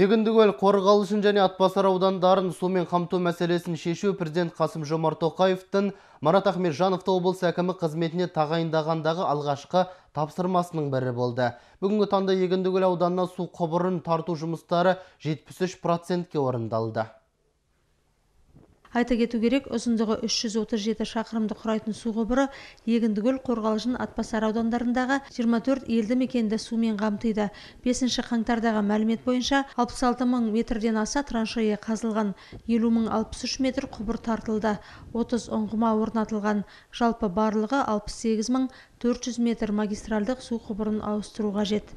егіндікөл үшін және атбасар аудандарын сумен қамту мәселесін шешу президент қасым жомарт тоқаевтың марат ахметжановты облыс әкімі қызметіне тағайындағандағы алғашқы тапсырмасының бірі болды бүгінгі таңда егіндікөл ауданына су құбырын тарту жұмыстары 73 процентке орындалды айта кету керек ұзындығы 337 шақырымды құрайтын су құбыры егіндікөл қорғалжын атбасар аудандарындағы 24 елді мекенді сумен қамтиды 5 қаңтардағы мәлімет бойынша 66 мың метрден аса траншея қазылған елу мың алпыс метр құбыр тартылды 30 ұңғыма орнатылған жалпы барлығы 68 мың 400 метр магистральдық су құбырын ауыстыру қажет